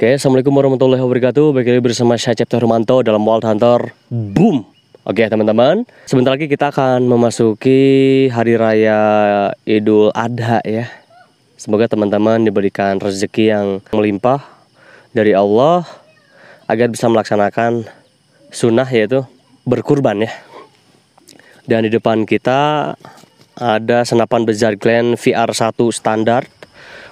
Oke, Assalamualaikum warahmatullahi wabarakatuh. Baik lagi bersama saya Cipta Hermanto dalam Wild Hunter Boom. Oke teman-teman, sebentar lagi kita akan memasuki Hari Raya Idul Adha ya. Semoga teman-teman diberikan rezeki yang melimpah dari Allah agar bisa melaksanakan sunnah yaitu berkurban ya. Dan di depan kita ada senapan besar Glen VR1 standar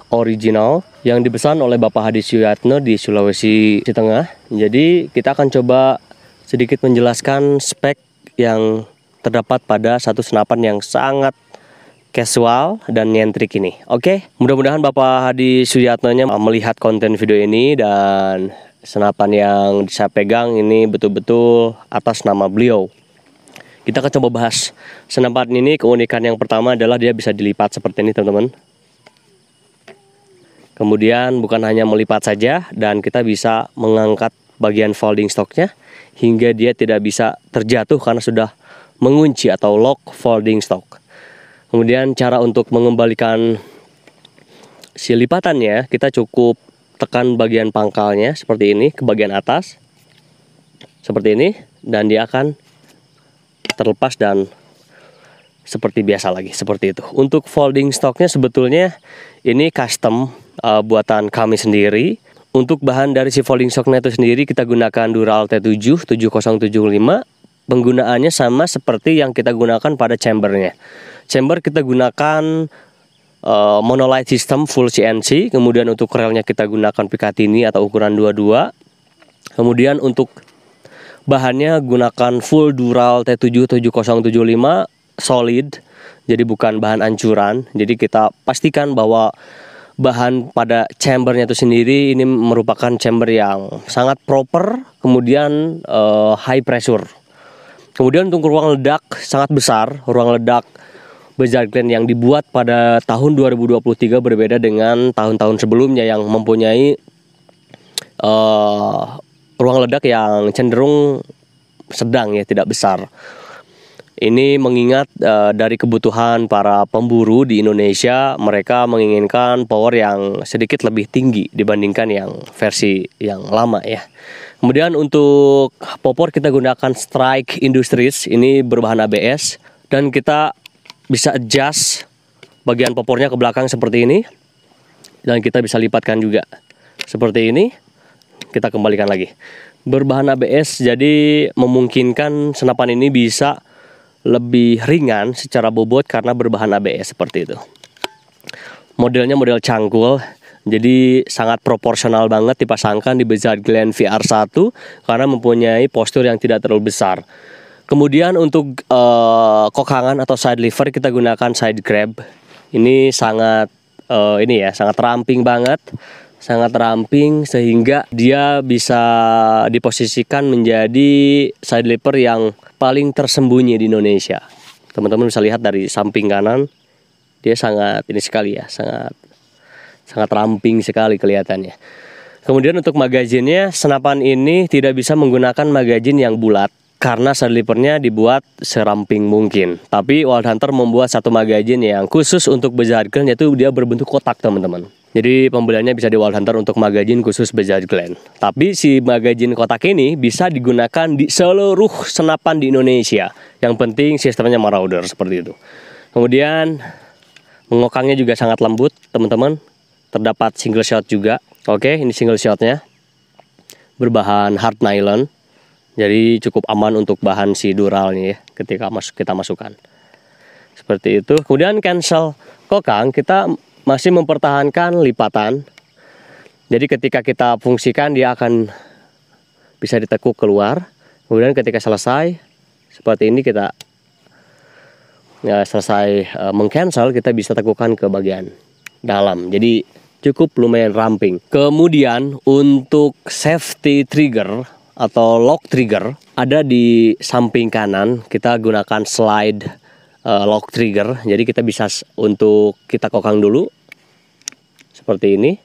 original yang dipesan oleh Bapak Hadi Suyatno di Sulawesi Tengah. Jadi kita akan coba sedikit menjelaskan spek yang terdapat pada satu senapan yang sangat casual dan nyentrik ini. Oke, mudah-mudahan Bapak Hadi Suyatnonya melihat konten video ini dan senapan yang saya pegang ini betul-betul atas nama beliau. Kita akan coba bahas senapan ini keunikan yang pertama adalah dia bisa dilipat seperti ini teman-teman. Kemudian bukan hanya melipat saja dan kita bisa mengangkat bagian folding stocknya hingga dia tidak bisa terjatuh karena sudah mengunci atau lock folding stock. Kemudian cara untuk mengembalikan si lipatannya kita cukup tekan bagian pangkalnya seperti ini ke bagian atas seperti ini dan dia akan terlepas dan seperti biasa lagi seperti itu. Untuk folding stocknya sebetulnya ini custom uh, buatan kami sendiri. Untuk bahan dari si folding shocknya itu sendiri kita gunakan Dural T7 7075. Penggunaannya sama seperti yang kita gunakan pada chambernya. Chamber kita gunakan uh, eh, monolight system full CNC. Kemudian untuk relnya kita gunakan Picatinny atau ukuran 22. Kemudian untuk bahannya gunakan full Dural T7 7075 solid. Jadi bukan bahan ancuran. Jadi kita pastikan bahwa bahan pada chambernya itu sendiri ini merupakan chamber yang sangat proper kemudian uh, high pressure kemudian untuk ruang ledak sangat besar ruang ledak Bezaglian yang dibuat pada tahun 2023 berbeda dengan tahun-tahun sebelumnya yang mempunyai uh, ruang ledak yang cenderung sedang ya tidak besar ini mengingat uh, dari kebutuhan para pemburu di Indonesia, mereka menginginkan power yang sedikit lebih tinggi dibandingkan yang versi yang lama ya. Kemudian untuk popor kita gunakan Strike Industries, ini berbahan ABS dan kita bisa adjust bagian popornya ke belakang seperti ini. Dan kita bisa lipatkan juga seperti ini. Kita kembalikan lagi. Berbahan ABS jadi memungkinkan senapan ini bisa lebih ringan secara bobot karena berbahan ABS seperti itu. Modelnya model cangkul, jadi sangat proporsional banget dipasangkan di Bezard Glen VR1 karena mempunyai postur yang tidak terlalu besar. Kemudian untuk uh, eh, kokangan atau side lever kita gunakan side grab. Ini sangat uh, ini ya, sangat ramping banget sangat ramping sehingga dia bisa diposisikan menjadi side leper yang paling tersembunyi di Indonesia. Teman-teman bisa lihat dari samping kanan dia sangat ini sekali ya, sangat sangat ramping sekali kelihatannya. Kemudian untuk magazinnya, senapan ini tidak bisa menggunakan magazin yang bulat karena selipernya dibuat seramping mungkin. Tapi Wild Hunter membuat satu magazine yang khusus untuk Blizzard Glen yaitu dia berbentuk kotak teman-teman. Jadi pembeliannya bisa di Wild Hunter untuk magazine khusus Blizzard Glen. Tapi si magazine kotak ini bisa digunakan di seluruh senapan di Indonesia. Yang penting sistemnya Marauder seperti itu. Kemudian mengokangnya juga sangat lembut teman-teman. Terdapat single shot juga. Oke, ini single shotnya. Berbahan hard nylon jadi cukup aman untuk bahan si duralnya ya ketika masuk kita masukkan. Seperti itu. Kemudian cancel kokang kita masih mempertahankan lipatan. Jadi ketika kita fungsikan dia akan bisa ditekuk keluar. Kemudian ketika selesai seperti ini kita ya, selesai e, mengcancel kita bisa tekukan ke bagian dalam. Jadi cukup lumayan ramping. Kemudian untuk safety trigger atau lock trigger ada di samping kanan. Kita gunakan slide uh, lock trigger. Jadi kita bisa untuk kita kokang dulu seperti ini.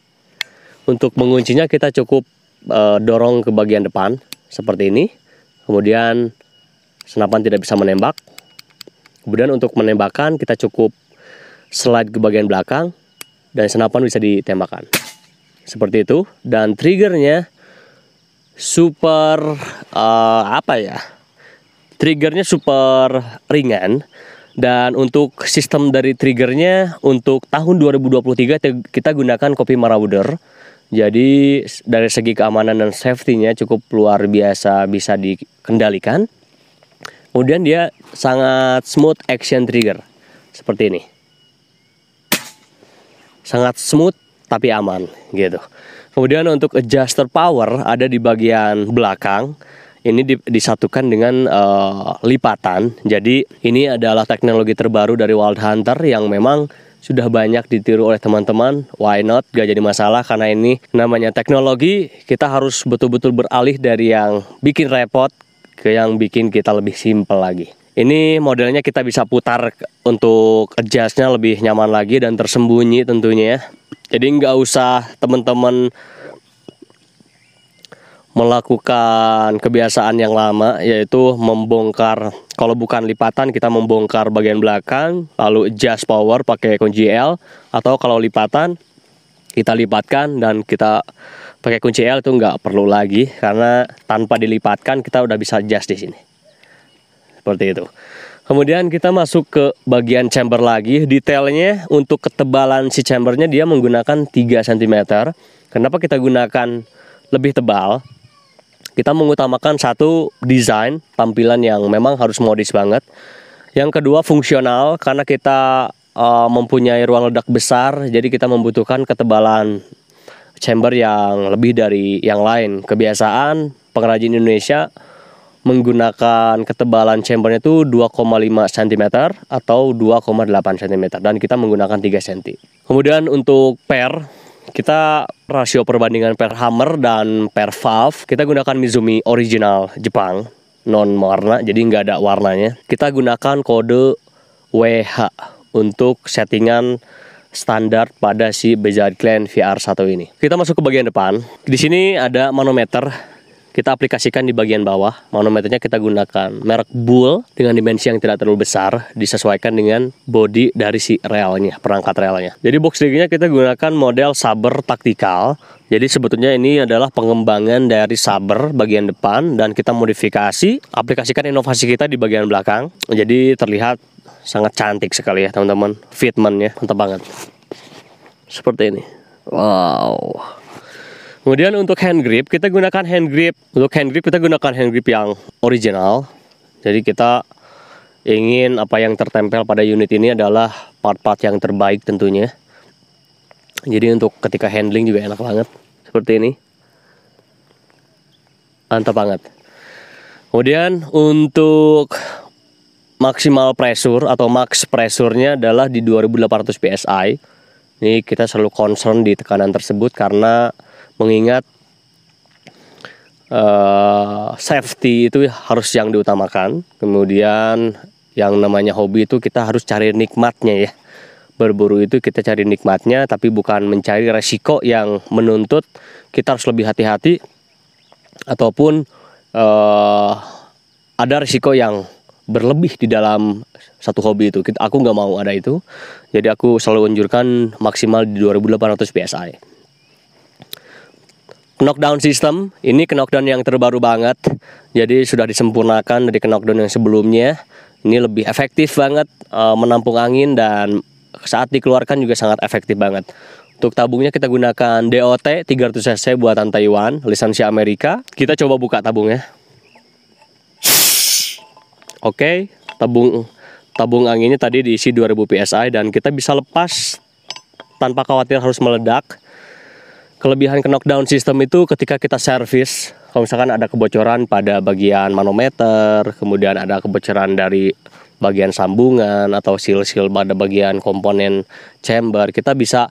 Untuk menguncinya kita cukup uh, dorong ke bagian depan seperti ini. Kemudian senapan tidak bisa menembak. Kemudian untuk menembakkan kita cukup slide ke bagian belakang dan senapan bisa ditembakkan. Seperti itu dan triggernya super uh, apa ya? Triggernya super ringan dan untuk sistem dari triggernya untuk tahun 2023 kita gunakan kopi Marauder. Jadi dari segi keamanan dan safety-nya cukup luar biasa bisa dikendalikan. Kemudian dia sangat smooth action trigger seperti ini. Sangat smooth tapi aman gitu. Kemudian untuk adjuster power ada di bagian belakang. Ini disatukan dengan uh, lipatan. Jadi ini adalah teknologi terbaru dari Wild Hunter yang memang sudah banyak ditiru oleh teman-teman. Why not? Gak jadi masalah karena ini namanya teknologi. Kita harus betul-betul beralih dari yang bikin repot ke yang bikin kita lebih simple lagi. Ini modelnya kita bisa putar untuk adjustnya lebih nyaman lagi dan tersembunyi tentunya ya. Jadi nggak usah teman-teman melakukan kebiasaan yang lama yaitu membongkar kalau bukan lipatan kita membongkar bagian belakang lalu adjust power pakai kunci L atau kalau lipatan kita lipatkan dan kita pakai kunci L itu nggak perlu lagi karena tanpa dilipatkan kita udah bisa adjust di sini seperti itu. Kemudian kita masuk ke bagian chamber lagi. Detailnya untuk ketebalan si chambernya dia menggunakan 3 cm. Kenapa kita gunakan lebih tebal? Kita mengutamakan satu desain tampilan yang memang harus modis banget. Yang kedua fungsional karena kita uh, mempunyai ruang ledak besar, jadi kita membutuhkan ketebalan chamber yang lebih dari yang lain. Kebiasaan pengrajin Indonesia menggunakan ketebalan chambernya itu 2,5 cm atau 2,8 cm dan kita menggunakan 3 cm. Kemudian untuk per kita rasio perbandingan per hammer dan per valve kita gunakan Mizumi original Jepang non warna jadi nggak ada warnanya. Kita gunakan kode WH untuk settingan standar pada si Bejard Clan VR1 ini. Kita masuk ke bagian depan. Di sini ada manometer kita aplikasikan di bagian bawah. Manometernya kita gunakan merek Bull dengan dimensi yang tidak terlalu besar disesuaikan dengan body dari si relnya, perangkat relnya. Jadi box riggingnya kita gunakan model Saber taktikal. Jadi sebetulnya ini adalah pengembangan dari Saber bagian depan dan kita modifikasi, aplikasikan inovasi kita di bagian belakang. Jadi terlihat sangat cantik sekali ya teman-teman. Fitmentnya mantap banget. Seperti ini. Wow. Kemudian untuk hand grip, kita gunakan hand grip. Untuk hand grip kita gunakan hand grip yang original. Jadi kita ingin apa yang tertempel pada unit ini adalah part-part yang terbaik tentunya. Jadi untuk ketika handling juga enak banget seperti ini. Mantap banget. Kemudian untuk maksimal pressure atau max pressure-nya adalah di 2800 PSI. Ini kita selalu concern di tekanan tersebut karena mengingat uh, safety itu harus yang diutamakan. Kemudian yang namanya hobi itu kita harus cari nikmatnya ya. Berburu itu kita cari nikmatnya tapi bukan mencari resiko yang menuntut kita harus lebih hati-hati ataupun uh, ada resiko yang berlebih di dalam satu hobi itu. Aku nggak mau ada itu. Jadi aku selalu anjurkan maksimal di 2800 PSI knockdown system ini knockdown yang terbaru banget jadi sudah disempurnakan dari knockdown yang sebelumnya ini lebih efektif banget eh, menampung angin dan saat dikeluarkan juga sangat efektif banget untuk tabungnya kita gunakan DOT 300 cc buatan Taiwan lisensi Amerika kita coba buka tabungnya oke okay, tabung tabung anginnya tadi diisi 2000 psi dan kita bisa lepas tanpa khawatir harus meledak kelebihan knockdown system itu ketika kita servis kalau misalkan ada kebocoran pada bagian manometer kemudian ada kebocoran dari bagian sambungan atau sil-sil pada bagian komponen chamber kita bisa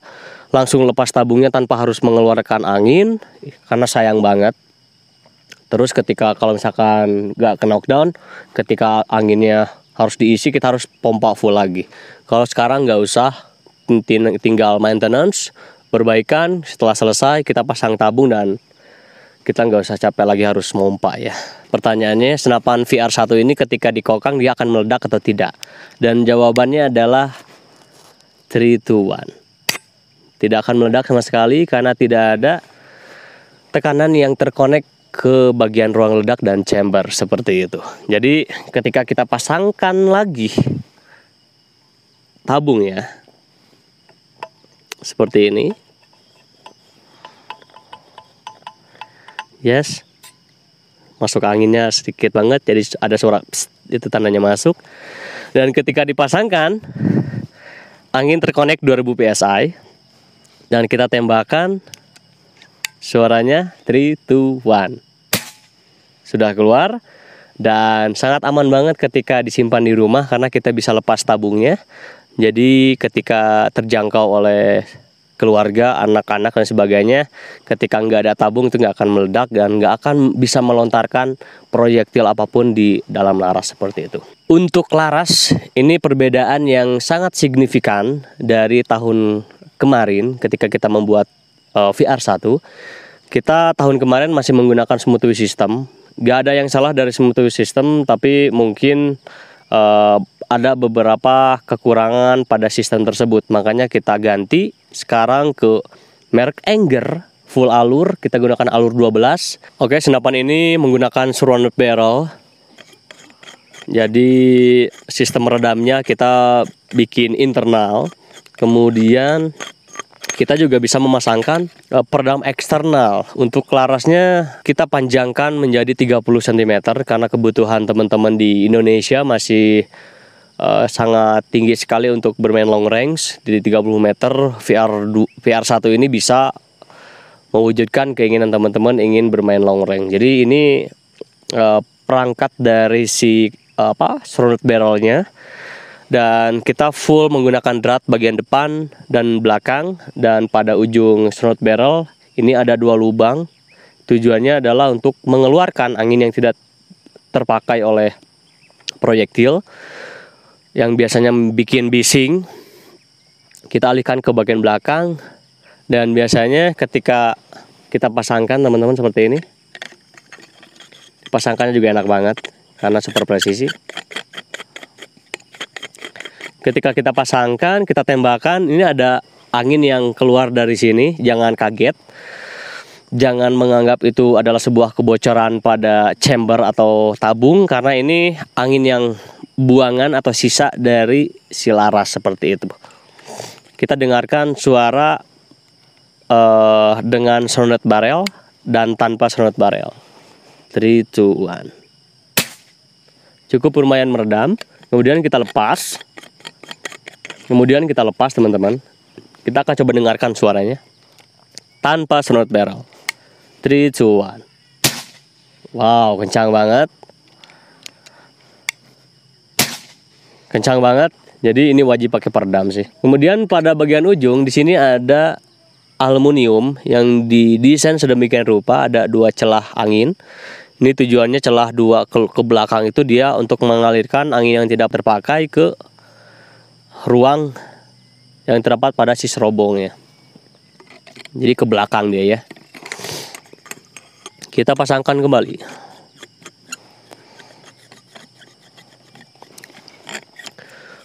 langsung lepas tabungnya tanpa harus mengeluarkan angin karena sayang banget terus ketika kalau misalkan nggak ke knockdown ketika anginnya harus diisi kita harus pompa full lagi kalau sekarang nggak usah tinggal maintenance perbaikan setelah selesai kita pasang tabung dan kita nggak usah capek lagi harus memompa ya. Pertanyaannya senapan VR1 ini ketika dikokang dia akan meledak atau tidak? Dan jawabannya adalah 3 to Tidak akan meledak sama sekali karena tidak ada tekanan yang terkonek ke bagian ruang ledak dan chamber seperti itu. Jadi ketika kita pasangkan lagi tabung ya seperti ini Yes. Masuk anginnya sedikit banget jadi ada suara pssst, itu tandanya masuk. Dan ketika dipasangkan angin terkonek 2000 PSI dan kita tembakan suaranya 3 2 1. Sudah keluar dan sangat aman banget ketika disimpan di rumah karena kita bisa lepas tabungnya. Jadi ketika terjangkau oleh keluarga, anak-anak dan sebagainya, ketika nggak ada tabung itu nggak akan meledak dan nggak akan bisa melontarkan proyektil apapun di dalam laras seperti itu. Untuk laras, ini perbedaan yang sangat signifikan dari tahun kemarin ketika kita membuat uh, eh, VR1. Kita tahun kemarin masih menggunakan smooth system. Gak ada yang salah dari smooth system, tapi mungkin uh, ada beberapa kekurangan pada sistem tersebut. Makanya kita ganti sekarang ke merek Anger full alur, kita gunakan alur 12. Oke, senapan ini menggunakan surround barrel. Jadi sistem redamnya kita bikin internal. Kemudian kita juga bisa memasangkan uh, peredam eksternal. Untuk larasnya kita panjangkan menjadi 30 cm karena kebutuhan teman-teman di Indonesia masih uh, sangat tinggi sekali untuk bermain long range di 30 meter VR VR1 ini bisa mewujudkan keinginan teman-teman ingin bermain long range. Jadi ini uh, perangkat dari si uh, apa? surut barrelnya dan kita full menggunakan drat bagian depan dan belakang dan pada ujung snort barrel ini ada dua lubang tujuannya adalah untuk mengeluarkan angin yang tidak terpakai oleh proyektil yang biasanya bikin bising kita alihkan ke bagian belakang dan biasanya ketika kita pasangkan teman-teman seperti ini pasangkannya juga enak banget karena super presisi ketika kita pasangkan, kita tembakan, ini ada angin yang keluar dari sini, jangan kaget. Jangan menganggap itu adalah sebuah kebocoran pada chamber atau tabung karena ini angin yang buangan atau sisa dari si seperti itu. Kita dengarkan suara uh, dengan sonet barel dan tanpa sonet barel. 3 2 1. Cukup lumayan meredam. Kemudian kita lepas. Kemudian kita lepas teman-teman. Kita akan coba dengarkan suaranya tanpa snort barrel. 3 2 1. Wow, kencang banget. Kencang banget. Jadi ini wajib pakai peredam sih. Kemudian pada bagian ujung di sini ada aluminium yang didesain sedemikian rupa ada dua celah angin. Ini tujuannya celah dua ke, ke belakang itu dia untuk mengalirkan angin yang tidak terpakai ke ruang yang terdapat pada si serobongnya. Jadi ke belakang dia ya. Kita pasangkan kembali.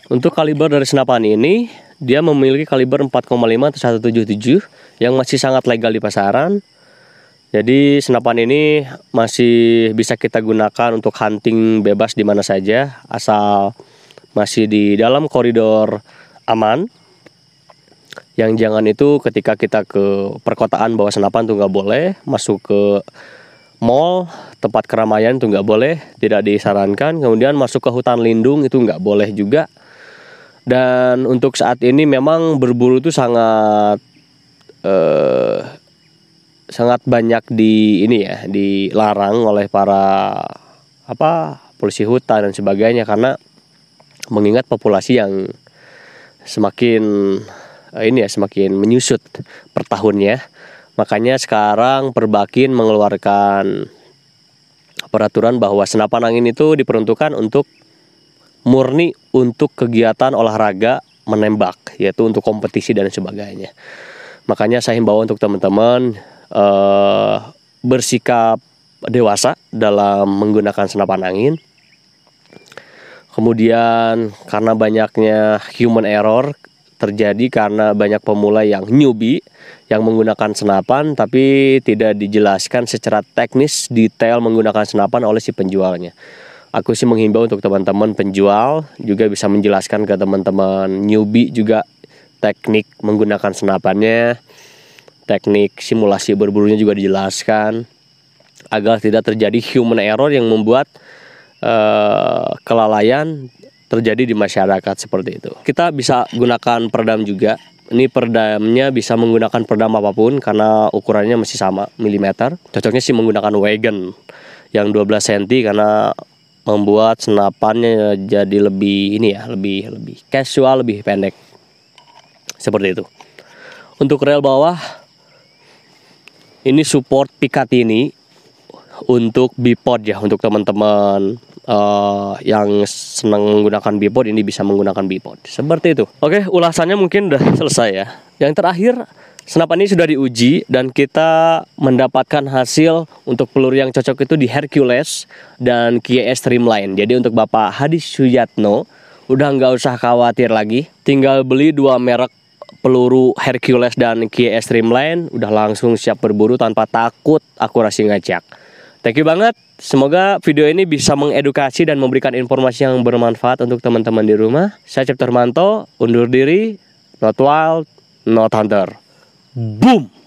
Untuk kaliber dari senapan ini, dia memiliki kaliber 4,5 atau 177 yang masih sangat legal di pasaran. Jadi senapan ini masih bisa kita gunakan untuk hunting bebas di mana saja asal masih di dalam koridor aman yang jangan itu ketika kita ke perkotaan bawa senapan tuh nggak boleh masuk ke mall tempat keramaian itu nggak boleh tidak disarankan kemudian masuk ke hutan lindung itu nggak boleh juga dan untuk saat ini memang berburu itu sangat eh, sangat banyak di ini ya dilarang oleh para apa polisi hutan dan sebagainya karena mengingat populasi yang semakin eh, ini ya semakin menyusut per tahunnya. Makanya sekarang Perbakin mengeluarkan peraturan bahwa senapan angin itu diperuntukkan untuk murni untuk kegiatan olahraga menembak, yaitu untuk kompetisi dan sebagainya. Makanya saya himbau untuk teman-teman eh, bersikap dewasa dalam menggunakan senapan angin Kemudian karena banyaknya human error terjadi karena banyak pemula yang newbie yang menggunakan senapan tapi tidak dijelaskan secara teknis detail menggunakan senapan oleh si penjualnya. Aku sih menghimbau untuk teman-teman penjual juga bisa menjelaskan ke teman-teman newbie juga teknik menggunakan senapannya, teknik simulasi berburunya juga dijelaskan agar tidak terjadi human error yang membuat Eh, kelalaian terjadi di masyarakat seperti itu. Kita bisa gunakan peredam juga. Ini peredamnya bisa menggunakan peredam apapun karena ukurannya masih sama milimeter. Cocoknya sih menggunakan wagon yang 12 cm karena membuat senapannya jadi lebih ini ya, lebih lebih casual, lebih pendek. Seperti itu. Untuk rel bawah ini support Picatinny untuk bipod ya untuk teman-teman uh, yang senang menggunakan bipod ini bisa menggunakan bipod. Seperti itu. Oke, ulasannya mungkin udah selesai ya. Yang terakhir, senapan ini sudah diuji dan kita mendapatkan hasil untuk peluru yang cocok itu di Hercules dan Kia Streamline. Jadi untuk Bapak Hadi Suyatno, udah nggak usah khawatir lagi. Tinggal beli dua merek peluru Hercules dan Kia Streamline udah langsung siap berburu tanpa takut akurasi ngacak. Thank you banget. Semoga video ini bisa mengedukasi dan memberikan informasi yang bermanfaat untuk teman-teman di rumah. Saya Cipter Manto, undur diri. Not wild, not hunter. Hmm. Boom!